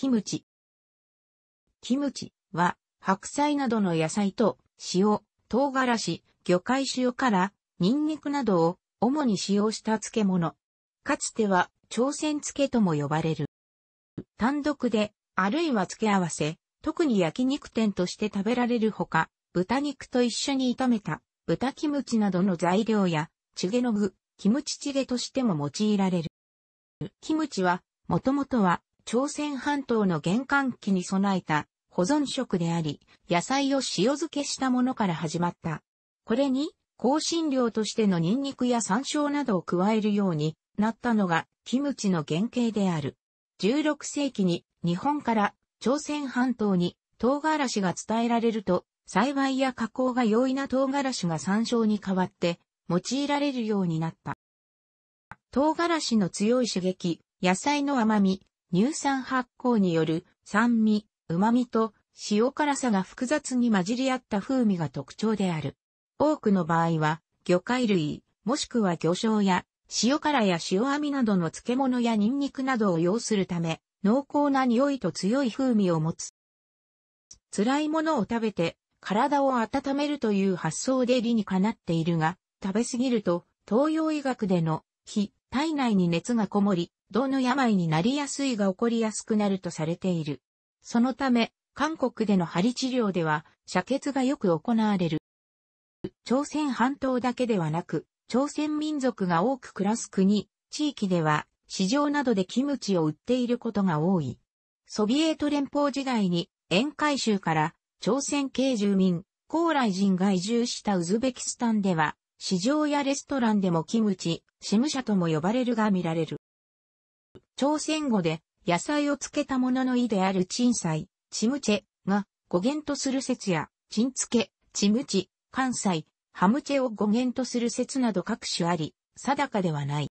キムチ。キムチは白菜などの野菜と塩、唐辛子、魚介塩からニンニクなどを主に使用した漬物。かつては朝鮮漬けとも呼ばれる。単独で、あるいは付け合わせ、特に焼肉店として食べられるほか、豚肉と一緒に炒めた豚キムチなどの材料や、チゲの具、キムチチゲとしても用いられる。キムチは、もともとは朝鮮半島の玄関期に備えた保存食であり、野菜を塩漬けしたものから始まった。これに、香辛料としてのニンニクや山椒などを加えるようになったのが、キムチの原型である。16世紀に日本から朝鮮半島に唐辛子が伝えられると、栽培や加工が容易な唐辛子が山椒に代わって用いられるようになった。唐辛子の強い刺激、野菜の甘み、乳酸発酵による酸味、旨味と塩辛さが複雑に混じり合った風味が特徴である。多くの場合は、魚介類、もしくは魚醤や、塩辛や塩網などの漬物やニンニクなどを要するため、濃厚な匂いと強い風味を持つ。辛いものを食べて、体を温めるという発想で理にかなっているが、食べ過ぎると、東洋医学での、非体内に熱がこもり、どの病になりやすいが起こりやすくなるとされている。そのため、韓国での針治療では、遮血がよく行われる。朝鮮半島だけではなく、朝鮮民族が多く暮らす国、地域では、市場などでキムチを売っていることが多い。ソビエト連邦時代に、沿海州から朝鮮系住民、高麗人が移住したウズベキスタンでは、市場やレストランでもキムチ、シムシャとも呼ばれるが見られる。朝鮮語で野菜を漬けたものの意である鎮菜、チムチェが語源とする説や、チン漬け、チムチ、関西、ハムチェを語源とする説など各種あり、定かではない。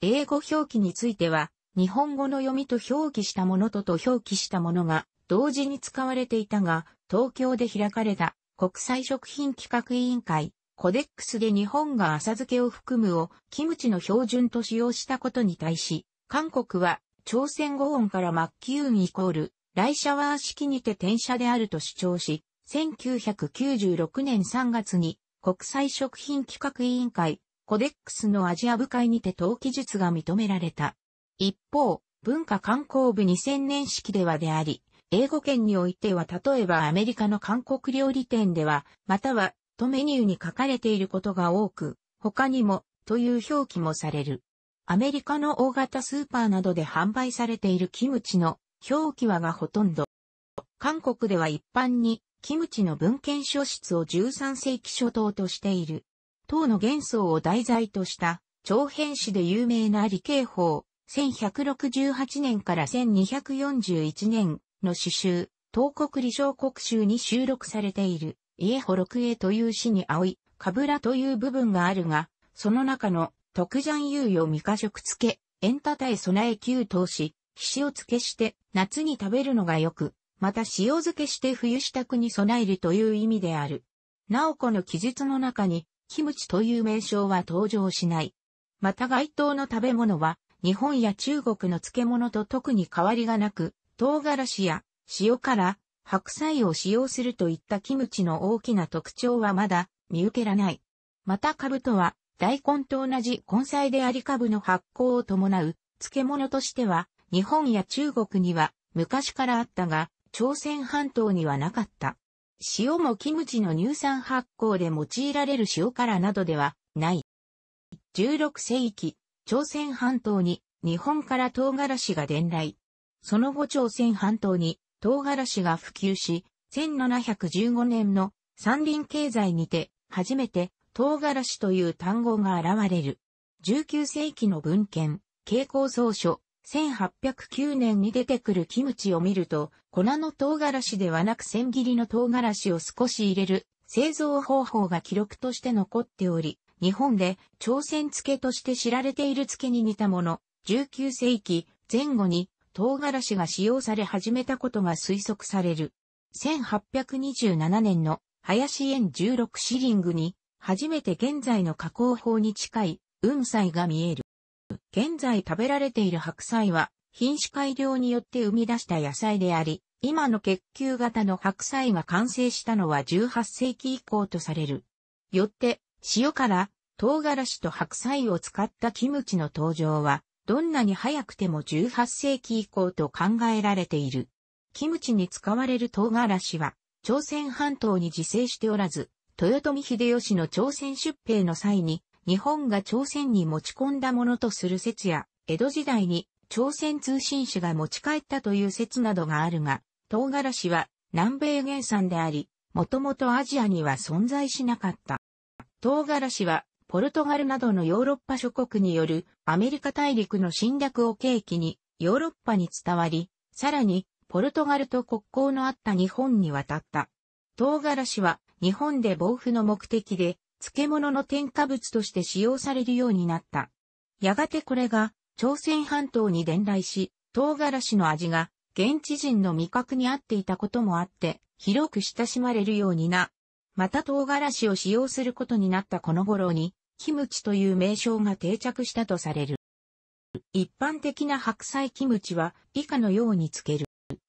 英語表記については、日本語の読みと表記したものとと表記したものが同時に使われていたが、東京で開かれた国際食品企画委員会、コデックスで日本が浅漬けを含むをキムチの標準と使用したことに対し、韓国は、朝鮮語音から末期キイコール、ライシャワー式にて転写であると主張し、1996年3月に国際食品企画委員会、コデックスのアジア部会にて登記術が認められた。一方、文化観光部2000年式ではであり、英語圏においては例えばアメリカの韓国料理店では、または、とメニューに書かれていることが多く、他にも、という表記もされる。アメリカの大型スーパーなどで販売されているキムチの表記はがほとんど。韓国では一般にキムチの文献書室を13世紀初頭としている。唐の幻想を題材とした長編史で有名な理系法1168年から1241年の詩集、東国理小国集に収録されている、イエホ六エという詩に青い、カブラという部分があるが、その中の特ジャン猶予未過食付け、エンタタ備え給湯し、皮を漬けして夏に食べるのがよく、また塩漬けして冬支度に備えるという意味である。なおこの記述の中に、キムチという名称は登場しない。また該当の食べ物は、日本や中国の漬物と特に変わりがなく、唐辛子や塩辛、白菜を使用するといったキムチの大きな特徴はまだ見受けらない。またカブトは大根と同じ根菜であり株の発酵を伴う漬物としては日本や中国には昔からあったが朝鮮半島にはなかった。塩もキムチの乳酸発酵で用いられる塩辛などではない。16世紀、朝鮮半島に日本から唐辛子が伝来。その後朝鮮半島に唐辛子が普及し、1715年の山林経済にて初めて唐辛子という単語が現れる。19世紀の文献、蛍光草書、1809年に出てくるキムチを見ると、粉の唐辛子ではなく千切りの唐辛子を少し入れる製造方法が記録として残っており、日本で朝鮮漬けとして知られている漬けに似たもの、19世紀前後に唐辛子が使用され始めたことが推測される。1827年の林園16シリングに初めて現在の加工法に近い雲菜が見える。現在食べられている白菜は品種改良によって生み出した野菜であり、今の結球型の白菜が完成したのは18世紀以降とされる。よって、塩から唐辛子と白菜を使ったキムチの登場は、どんなに早くても18世紀以降と考えられている。キムチに使われる唐辛子は、朝鮮半島に自生しておらず、豊臣秀吉の朝鮮出兵の際に、日本が朝鮮に持ち込んだものとする説や、江戸時代に朝鮮通信使が持ち帰ったという説などがあるが、唐辛子は南米原産であり、もともとアジアには存在しなかった。唐辛子はポルトガルなどのヨーロッパ諸国によるアメリカ大陸の侵略を契機にヨーロッパに伝わり、さらにポルトガルと国交のあった日本に渡った。唐辛子は日本で防腐の目的で、漬物の添加物として使用されるようになった。やがてこれが、朝鮮半島に伝来し、唐辛子の味が、現地人の味覚に合っていたこともあって、広く親しまれるようにな。また唐辛子を使用することになったこの頃に、キムチという名称が定着したとされる。一般的な白菜キムチは以下のようにつける。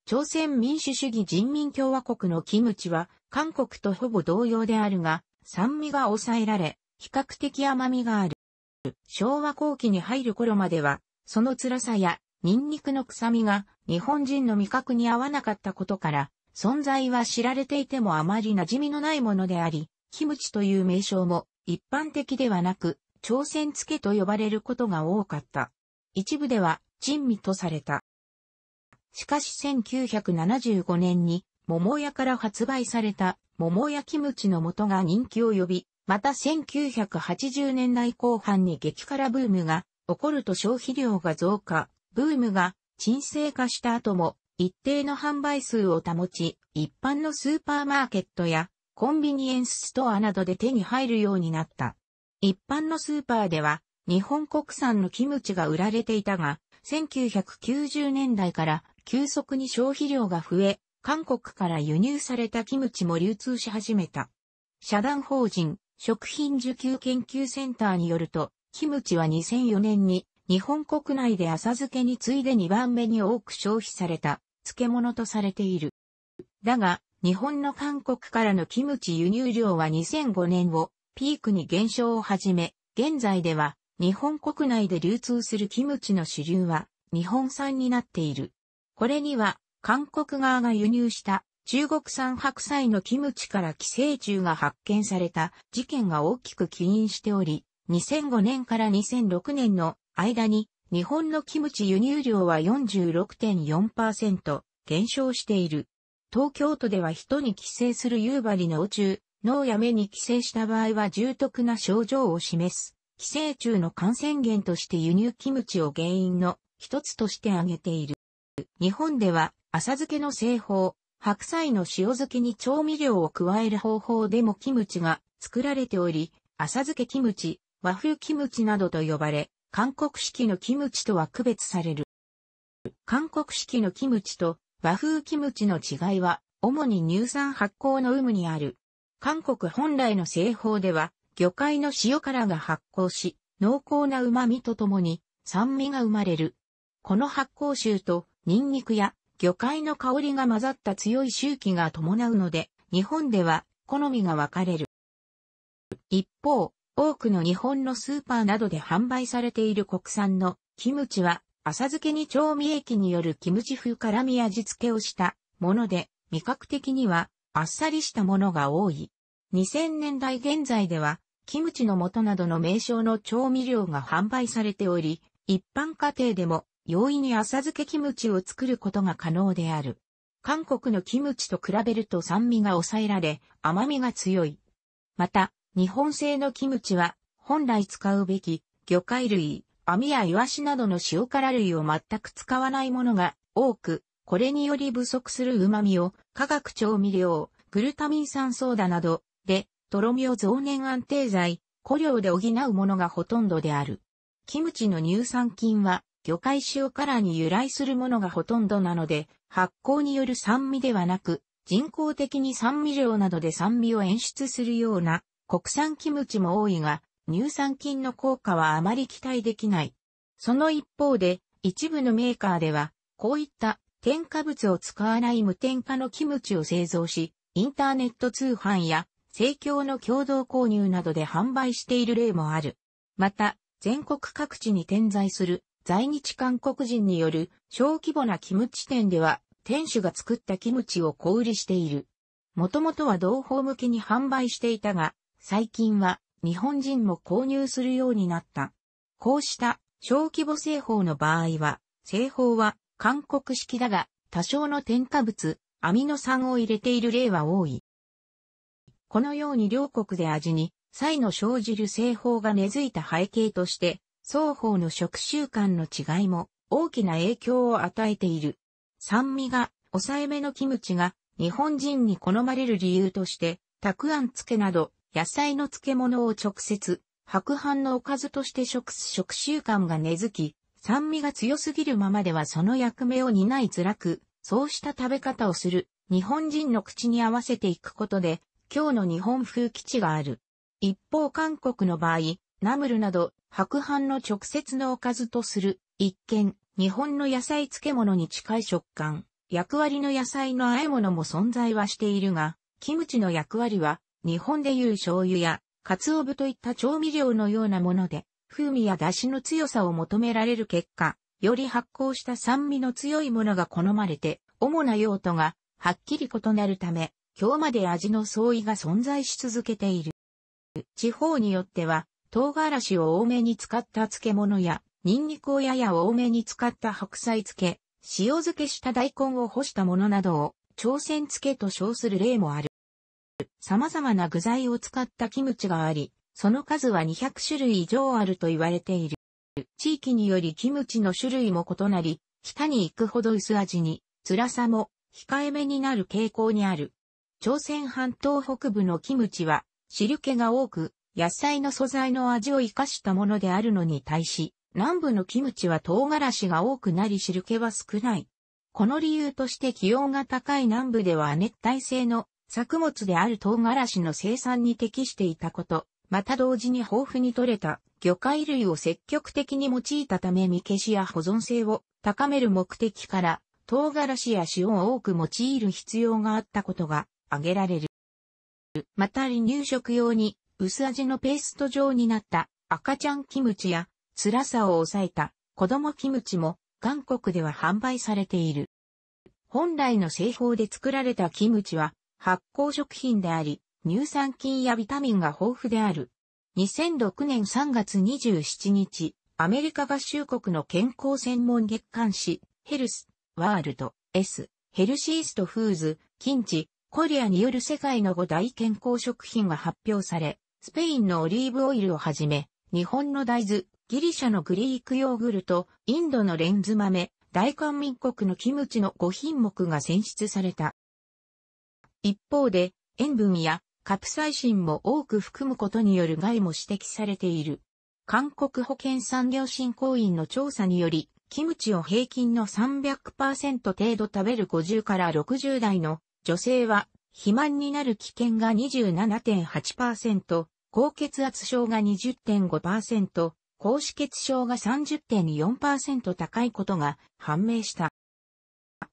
朝鮮民主主義人民共和国のキムチは韓国とほぼ同様であるが、酸味が抑えられ、比較的甘みがある。昭和後期に入る頃までは、その辛さや、ニンニクの臭みが、日本人の味覚に合わなかったことから、存在は知られていてもあまり馴染みのないものであり、キムチという名称も一般的ではなく、朝鮮漬けと呼ばれることが多かった。一部では、珍味とされた。しかし1975年に桃屋から発売された桃屋キムチの素が人気を呼び、また1980年代後半に激辛ブームが起こると消費量が増加、ブームが沈静化した後も一定の販売数を保ち、一般のスーパーマーケットやコンビニエンスストアなどで手に入るようになった。一般のスーパーでは日本国産のキムチが売られていたが、1990年代から急速に消費量が増え、韓国から輸入されたキムチも流通し始めた。社団法人食品需給研究センターによると、キムチは2004年に日本国内で浅漬けに次いで2番目に多く消費された漬物とされている。だが、日本の韓国からのキムチ輸入量は2005年をピークに減少を始め、現在では日本国内で流通するキムチの主流は日本産になっている。これには韓国側が輸入した中国産白菜のキムチから寄生虫が発見された事件が大きく起因しており、2005年から2006年の間に日本のキムチ輸入量は46.4%減少している。東京都では人に寄生する夕張の宇宙、脳や目に寄生した場合は重篤な症状を示す。寄生虫の感染源として輸入キムチを原因の一つとして挙げている。日本では浅漬けの製法、白菜の塩漬けに調味料を加える方法でもキムチが作られており、浅漬けキムチ、和風キムチなどと呼ばれ、韓国式のキムチとは区別される。韓国式のキムチと和風キムチの違いは、主に乳酸発酵の有無にある。韓国本来の製法では、魚介の塩辛が発酵し、濃厚な旨味とともに酸味が生まれる。この発酵臭とニンニクや魚介の香りが混ざった強い周期が伴うので、日本では好みが分かれる。一方、多くの日本のスーパーなどで販売されている国産のキムチは、浅漬けに調味液によるキムチ風辛味味付けをしたもので、味覚的にはあっさりしたものが多い。2000年代現在では、キムチの素などの名称の調味料が販売されており、一般家庭でも容易に浅漬けキムチを作ることが可能である。韓国のキムチと比べると酸味が抑えられ、甘みが強い。また、日本製のキムチは、本来使うべき、魚介類、網やイワシなどの塩辛類を全く使わないものが多く、これにより不足する旨味を、化学調味料、グルタミン酸ソーダなど、で、とろみを増年安定剤、古料で補うものがほとんどである。キムチの乳酸菌は、魚介塩辛に由来するものがほとんどなので、発酵による酸味ではなく、人工的に酸味料などで酸味を演出するような国産キムチも多いが、乳酸菌の効果はあまり期待できない。その一方で、一部のメーカーでは、こういった添加物を使わない無添加のキムチを製造し、インターネット通販や、生協の共同購入などで販売している例もある。また、全国各地に点在する在日韓国人による小規模なキムチ店では、店主が作ったキムチを小売りしている。もともとは同胞向けに販売していたが、最近は日本人も購入するようになった。こうした小規模製法の場合は、製法は韓国式だが、多少の添加物、アミノ酸を入れている例は多い。このように両国で味に、際の生じる製法が根付いた背景として、双方の食習慣の違いも大きな影響を与えている。酸味が抑えめのキムチが日本人に好まれる理由として、たくあん漬けなど野菜の漬物を直接、白飯のおかずとして食す食習慣が根付き、酸味が強すぎるままではその役目を担いづらく、そうした食べ方をする日本人の口に合わせていくことで、今日の日本風基地がある。一方韓国の場合、ナムルなど白飯の直接のおかずとする、一見、日本の野菜漬物に近い食感、役割の野菜の和え物も存在はしているが、キムチの役割は、日本でいう醤油や、鰹節といった調味料のようなもので、風味や出汁の強さを求められる結果、より発酵した酸味の強いものが好まれて、主な用途がはっきり異なるため、今日まで味の相違が存在し続けている。地方によっては、唐辛子を多めに使った漬物や、ニンニクをやや多めに使った白菜漬け、塩漬けした大根を干したものなどを、朝鮮漬けと称する例もある。様々な具材を使ったキムチがあり、その数は200種類以上あると言われている。地域によりキムチの種類も異なり、北に行くほど薄味に、辛さも控えめになる傾向にある。朝鮮半島北部のキムチは汁気が多く、野菜の素材の味を活かしたものであるのに対し、南部のキムチは唐辛子が多くなり汁気は少ない。この理由として気温が高い南部では熱帯性の作物である唐辛子の生産に適していたこと、また同時に豊富に取れた魚介類を積極的に用いたため見消しや保存性を高める目的から唐辛子や塩を多く用いる必要があったことが挙げられる。また離乳食用に薄味のペースト状になった赤ちゃんキムチや辛さを抑えた子供キムチも韓国では販売されている。本来の製法で作られたキムチは発酵食品であり、乳酸菌やビタミンが豊富である。2006年3月27日、アメリカ合衆国の健康専門月刊誌、ヘルス、ワールド、S、ヘルシーストフーズ、キンチ、コリアによる世界の5大健康食品が発表され、スペインのオリーブオイルをはじめ、日本の大豆、ギリシャのグリークヨーグルト、インドのレンズ豆、大韓民国のキムチの5品目が選出された。一方で、塩分やカプサイシンも多く含むことによる害も指摘されている。韓国保健産業振興院の調査により、キムチを平均の300%程度食べる50から60代の女性は、肥満になる危険が27.8%、高血圧症が20.5%、高脂血症が30.4%高いことが判明した。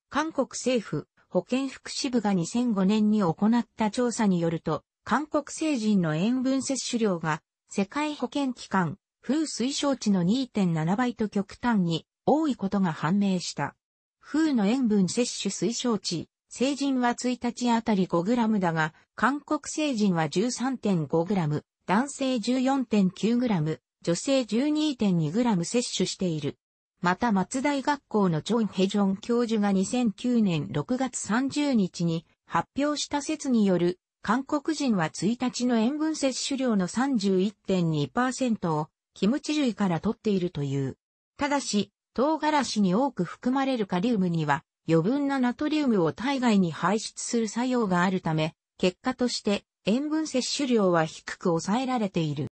韓国政府保健福祉部が2005年に行った調査によると、韓国成人の塩分摂取量が世界保健機関、風推奨値の2.7倍と極端に多いことが判明した。風の塩分摂取推奨値、成人は1日あたり 5g だが、韓国成人は 13.5g、男性 14.9g、女性 12.2g 摂取している。また松大学校のチョン・ヘジョン教授が2009年6月30日に発表した説による、韓国人は1日の塩分摂取量の31.2%をキムチ類から取っているという。ただし、唐辛子に多く含まれるカリウムには余分なナトリウムを体外に排出する作用があるため、結果として塩分摂取量は低く抑えられている。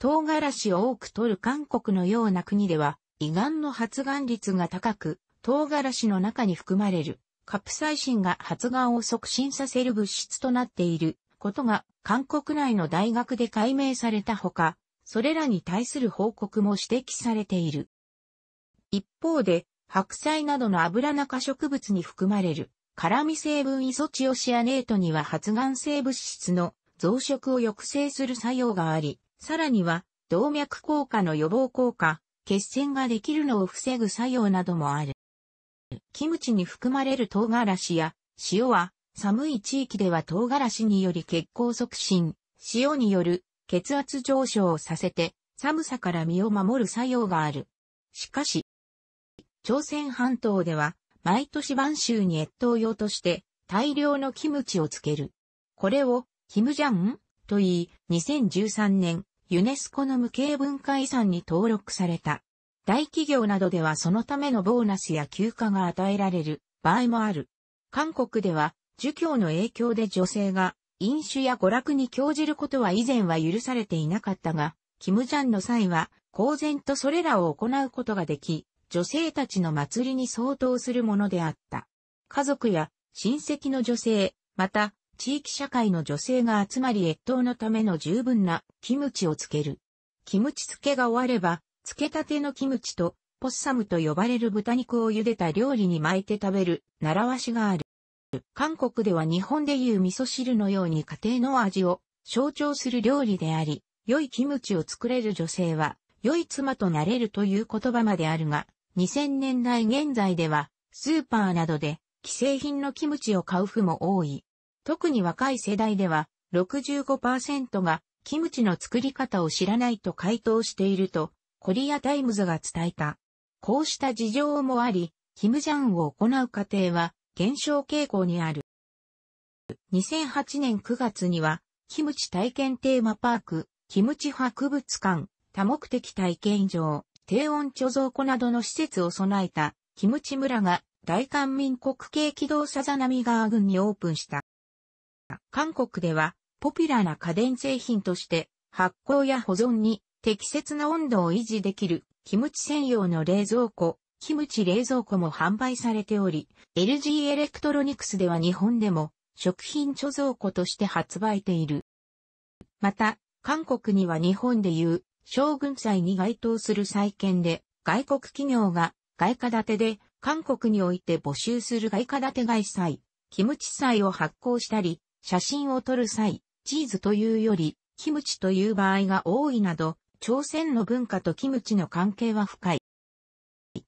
唐辛子を多く取る韓国のような国では、胃がんの発がん率が高く、唐辛子の中に含まれるカプサイシンが発がんを促進させる物質となっていることが韓国内の大学で解明されたほか、それらに対する報告も指摘されている。一方で、白菜などの油中植物に含まれる辛味成分イソチオシアネートには発がん性物質の増殖を抑制する作用があり、さらには動脈硬化の予防効果、血栓ができるのを防ぐ作用などもある。キムチに含まれる唐辛子や塩は寒い地域では唐辛子により血行促進、塩による血圧上昇をさせて寒さから身を守る作用がある。しかし、朝鮮半島では毎年晩秋に越冬用として大量のキムチをつける。これを、キムジャンと言い、2013年、ユネスコの無形文化遺産に登録された。大企業などではそのためのボーナスや休暇が与えられる場合もある。韓国では、儒教の影響で女性が飲酒や娯楽に興じることは以前は許されていなかったが、キムジャンの際は、公然とそれらを行うことができ、女性たちの祭りに相当するものであった。家族や親戚の女性、また地域社会の女性が集まり越冬のための十分なキムチをつける。キムチ漬けが終われば、漬けたてのキムチとポッサムと呼ばれる豚肉を茹でた料理に巻いて食べる習わしがある。韓国では日本でいう味噌汁のように家庭の味を象徴する料理であり、良いキムチを作れる女性は、良い妻となれるという言葉まであるが、2000年代現在では、スーパーなどで既製品のキムチを買う婦も多い。特に若い世代では65%がキムチの作り方を知らないと回答していると、コリアタイムズが伝えた。こうした事情もあり、キムジャンを行う過程は減少傾向にある。2008年9月には、キムチ体験テーマパーク、キムチ博物館、多目的体験場、低温貯蔵庫などの施設を備えた、キムチ村が大韓民国系機動さざ波川軍にオープンした。韓国では、ポピュラーな家電製品として、発酵や保存に適切な温度を維持できる、キムチ専用の冷蔵庫、キムチ冷蔵庫も販売されており、LG エレクトロニクスでは日本でも食品貯蔵庫として発売ている。また、韓国には日本でいう将軍祭に該当する債券で、外国企業が外貨建てで、韓国において募集する外貨建て外債、キムチ債を発行したり、写真を撮る際、チーズというより、キムチという場合が多いなど、朝鮮の文化とキムチの関係は深い。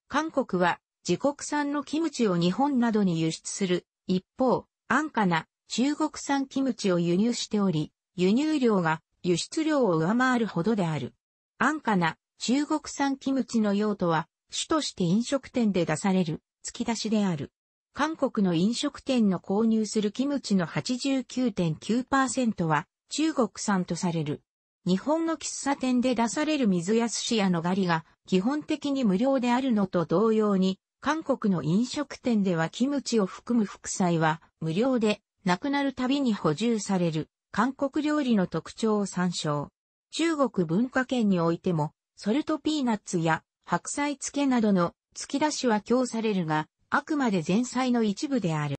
韓国は自国産のキムチを日本などに輸出する。一方、安価な中国産キムチを輸入しており、輸入量が輸出量を上回るほどである。安価な中国産キムチの用途は、主として飲食店で出される、突き出しである。韓国の飲食店の購入するキムチの89.9%は中国産とされる。日本の喫茶店で出される水や寿司やのガりが基本的に無料であるのと同様に、韓国の飲食店ではキムチを含む副菜は無料でなくなるたびに補充される韓国料理の特徴を参照。中国文化圏においても、ソルトピーナッツや白菜漬けなどの突き出しは供されるが、あくまで前菜の一部である。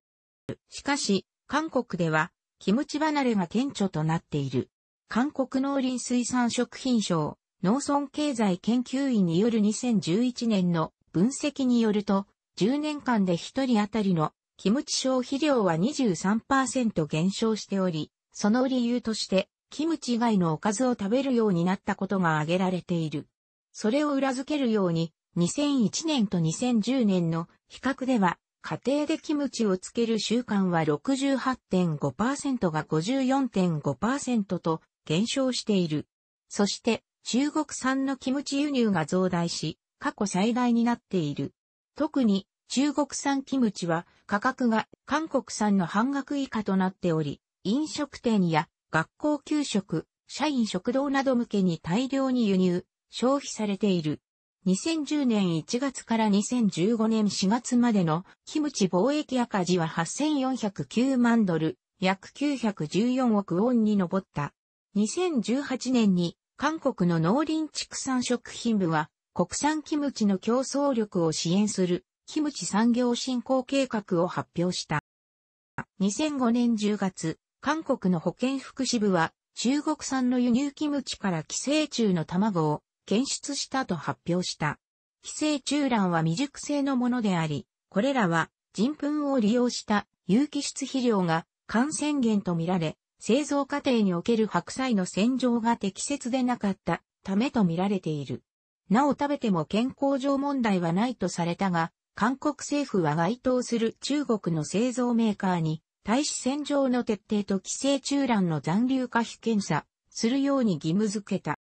しかし、韓国では、キムチ離れが顕著となっている。韓国農林水産食品省、農村経済研究院による2011年の分析によると、10年間で1人当たりのキムチ消費量は23%減少しており、その理由としてキムチ以外のおかずを食べるようになったことが挙げられている。それを裏付けるように、2001年と2010年の比較では、家庭でキムチをつける習慣は68.5%が54.5%と減少している。そして、中国産のキムチ輸入が増大し、過去最大になっている。特に、中国産キムチは価格が韓国産の半額以下となっており、飲食店や学校給食、社員食堂など向けに大量に輸入、消費されている。2010年1月から2015年4月までのキムチ貿易赤字は8409万ドル、約914億ウォンに上った。2018年に韓国の農林畜産食品部は国産キムチの競争力を支援するキムチ産業振興計画を発表した。2005年10月、韓国の保健福祉部は、中国産の輸入キムチから寄生虫の卵を検出したと発表した。寄生虫卵は未熟性のものであり、これらは人糞を利用した有機質肥料が感染源とみられ、製造過程における白菜の洗浄が適切でなかったためとみられている。なお食べても健康上問題はないとされたが、韓国政府は該当する中国の製造メーカーに大使戦場の徹底と寄生虫卵の残留可否検査するように義務付けた。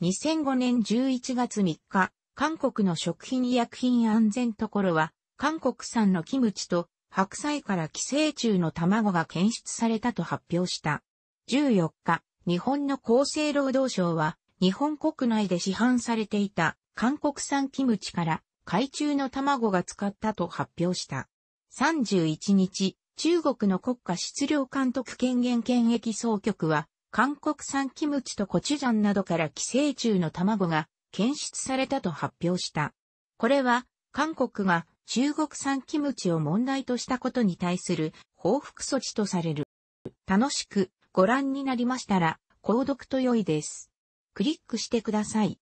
2005年11月3日、韓国の食品医薬品安全ところは、韓国産のキムチと白菜から寄生虫の卵が検出されたと発表した。14日、日本の厚生労働省は、日本国内で市販されていた韓国産キムチから海中の卵が使ったと発表した。31日、中国の国家質量監督権限検疫総局は、韓国産キムチとコチュジャンなどから寄生虫の卵が検出されたと発表した。これは、韓国が中国産キムチを問題としたことに対する報復措置とされる。楽しくご覧になりましたら、購読と良いです。クリックしてください。